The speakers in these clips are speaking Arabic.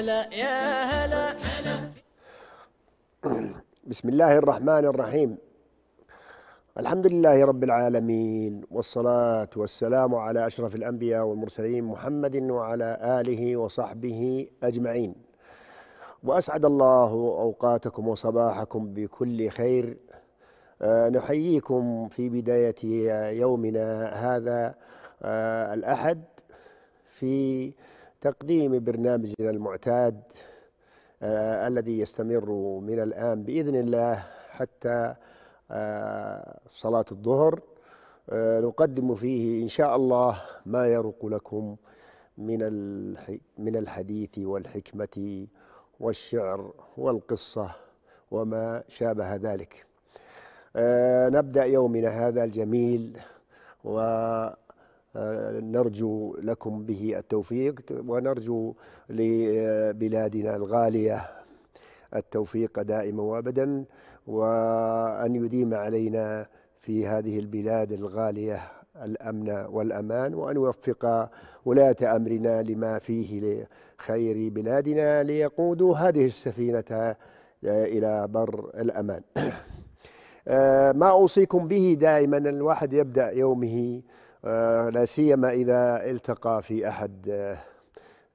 هلا يا هلا بسم الله الرحمن الرحيم الحمد لله رب العالمين والصلاة والسلام على أشرف الأنبياء والمرسلين محمد وعلى آله وصحبه أجمعين وأسعد الله أوقاتكم وصباحكم بكل خير آه، نحييكم في بداية يومنا هذا آه، الأحد في تقديم برنامجنا المعتاد آه، الذي يستمر من الآن بإذن الله حتى آه، صلاة الظهر آه، نقدم فيه إن شاء الله ما يرق لكم من من الحديث والحكمة والشعر والقصة وما شابه ذلك نبدأ يومنا هذا الجميل و نرجو لكم به التوفيق ونرجو لبلادنا الغالية التوفيق دائما وابدا وأن يديم علينا في هذه البلاد الغالية الأمن والأمان وأن يوفق ولاة أمرنا لما فيه لخير بلادنا ليقودوا هذه السفينة إلى بر الأمان آه، ما أوصيكم به دائما الواحد يبدأ يومه آه، لا سيما إذا التقى في أحد آه،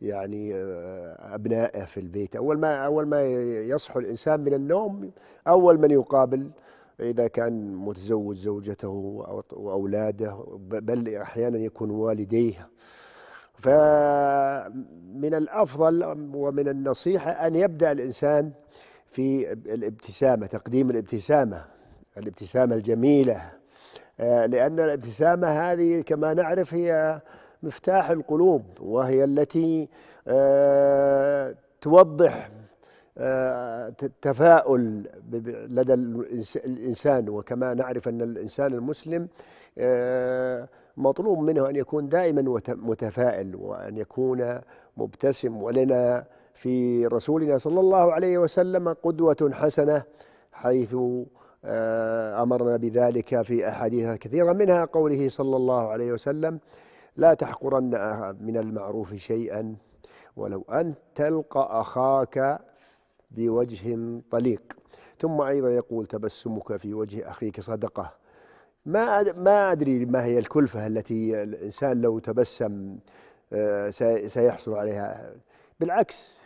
يعني آه، أبنائه في البيت أول ما أول ما يصحو الإنسان من النوم أول من يقابل إذا كان متزوج زوجته وأولاده بل أحيانا يكون والديه فمن الأفضل ومن النصيحة أن يبدأ الإنسان في الابتسامة تقديم الابتسامة الابتسامة الجميلة آه، لأن الابتسامة هذه كما نعرف هي مفتاح القلوب وهي التي آه، توضح التفاؤل آه، لدى الإنسان وكما نعرف أن الإنسان المسلم مطلوب منه أن يكون دائما متفائل وأن يكون مبتسم ولنا في رسولنا صلى الله عليه وسلم قدوة حسنة حيث آه، أمرنا بذلك في أحاديث كثيرة منها قوله صلى الله عليه وسلم لا تحقرن من المعروف شيئا ولو أن تلقى أخاك بوجه طليق ثم أيضا يقول تبسمك في وجه أخيك صدقة ما ما أدري ما هي الكلفة التي الإنسان لو تبسم آه، سيحصل عليها بالعكس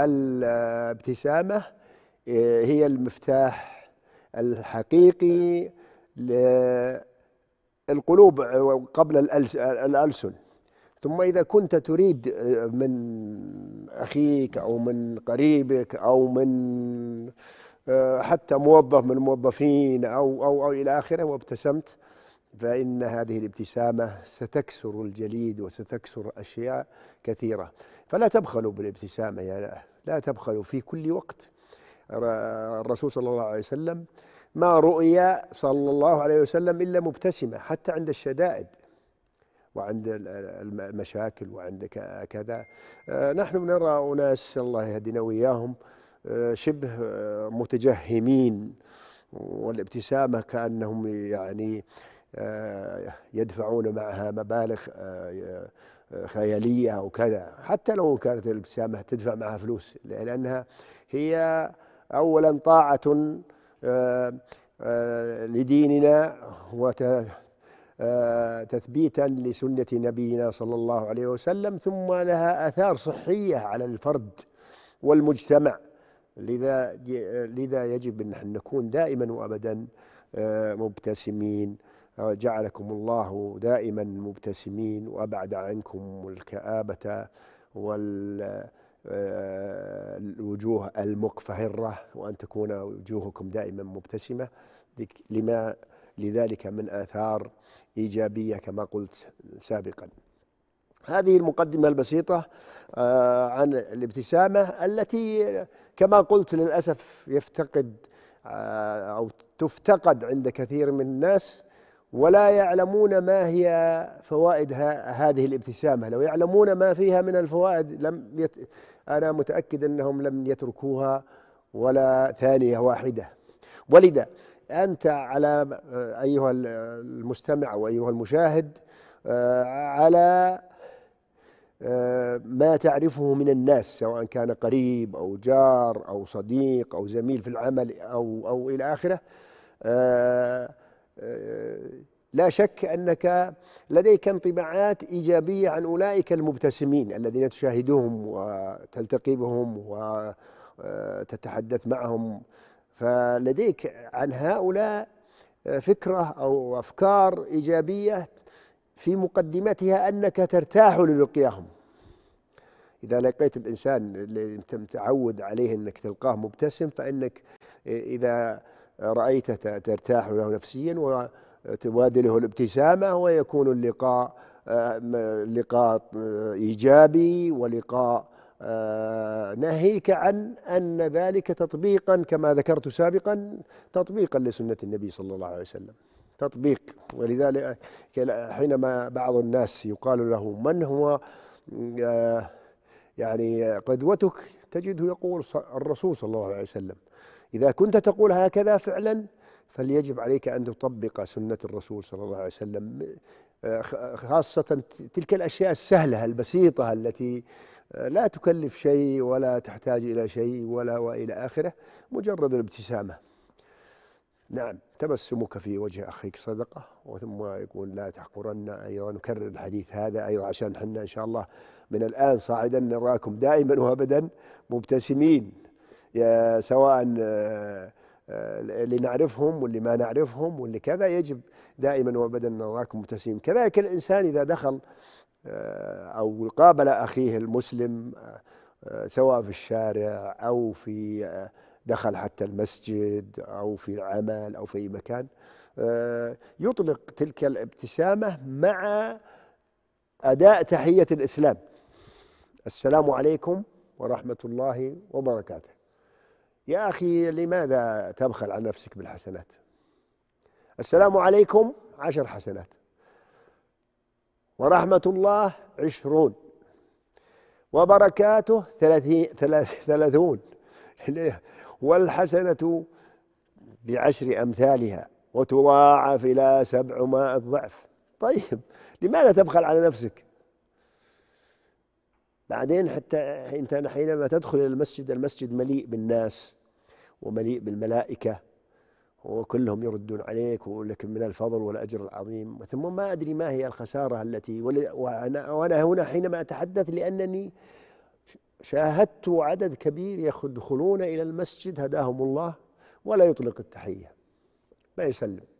الابتسامة آه، هي المفتاح الحقيقي للقلوب قبل الألسن ثم إذا كنت تريد آه، من أخيك أو من قريبك أو من آه، حتى موظف من الموظفين أو, أو, أو إلى آخره وابتسمت فإن هذه الابتسامة ستكسر الجليد وستكسر أشياء كثيرة فلا تبخلوا بالابتسامة يا لا, لا تبخلوا في كل وقت الرسول صلى الله عليه وسلم ما رؤي صلى الله عليه وسلم إلا مبتسمة حتى عند الشدائد وعند المشاكل وعند كذا آه، نحن نرى أناس الله يهدينا وإياهم آه، شبه آه، متجهمين والابتسامة كأنهم يعني يدفعون معها مبالغ خيالية أو كذا حتى لو كانت الابتسامة تدفع معها فلوس لأنها هي أولا طاعة آه، آه، لديننا وتثبيتا آه، لسنة نبينا صلى الله عليه وسلم ثم لها آثار صحية على الفرد والمجتمع لذا لذا يجب ان نكون دائما وابدا مبتسمين جعلكم الله دائما مبتسمين وابعد عنكم الكآبة وال الوجوه آه، المقفهرة وأن تكون وجوهكم دائما مبتسمة لما لذلك من آثار إيجابية كما قلت سابقا هذه المقدمة البسيطة آه، عن الابتسامة التي كما قلت للأسف يفتقد آه، أو تفتقد عند كثير من الناس ولا يعلمون ما هي فوائد هذه الابتسامة لو يعلمون ما فيها من الفوائد لم يت أنا متأكد أنهم لم يتركوها ولا ثانية واحدة ولذا أنت على أيها المستمع وأيها المشاهد آه، على آه، ما تعرفه من الناس سواء كان قريب أو جار أو صديق أو زميل في العمل أو, أو إلى آخره آه، لا شك أنك لديك انطباعات إيجابية عن أولئك المبتسمين الذين تشاهدهم وتلتقي بهم وتتحدث آه، معهم فلديك عن هؤلاء فكرة أو أفكار إيجابية في مقدمتها أنك ترتاح للقياهم إذا لقيت الإنسان اللي أنت متعود عليه أنك تلقاه مبتسم فإنك إذا رأيته ترتاح له نفسيا و تبادله الابتسامة ويكون اللقاء آه، لقاء آه، إيجابي ولقاء آه، ناهيك عن أن ذلك تطبيقا كما ذكرت سابقا تطبيقا لسنة النبي صلى الله عليه وسلم تطبيق ولذلك حينما بعض الناس يقال له من هو يعني قدوتك تجده يقول الرسول صلى الله عليه وسلم إذا كنت تقول هكذا فعلا فليجب عليك أن تطبق سنة الرسول صلى الله عليه وسلم آه، خاصة تلك الأشياء السهلة البسيطة التي آه، لا تكلف شيء ولا تحتاج إلى شيء ولا وإلى آخره مجرد الابتسامة نعم تبسمك في وجه أخيك صدقة وثم يقول لا تحقرن أيضا نكرر الحديث هذا أيضا عشان حنا إن شاء الله من الآن صاعدا نراكم دائما وأبدا مبتسمين يا سواء آه، آه، اللي نعرفهم واللي ما نعرفهم واللي كذا يجب دائما وابدا نراكم مبتسمين كذلك الانسان اذا دخل آه، او قابل اخيه المسلم آه، سواء في الشارع او في دخل حتى المسجد او في العمل او في اي مكان يطلق تلك الابتسامه مع اداء تحيه الاسلام السلام عليكم ورحمه الله وبركاته يا أخي لماذا تبخل عن نفسك بالحسنات السلام عليكم عشر حسنات ورحمة الله عشرون وبركاته ثلاثين, ثلاثون والحسنة بعشر أمثالها وتضاعف إلى سبعمائة ضعف طيب لماذا تبخل على نفسك بعدين حتى أنت حينما تدخل إلى المسجد المسجد مليء بالناس ومليء بالملائكة وكلهم يردون عليك ويقول لك من الفضل والأجر العظيم ثم ما أدري ما هي الخسارة التي وأنا, وأنا هنا حينما أتحدث لأنني شاهدت عدد كبير يدخلون إلى المسجد هداهم الله ولا يطلق التحية ما يسلم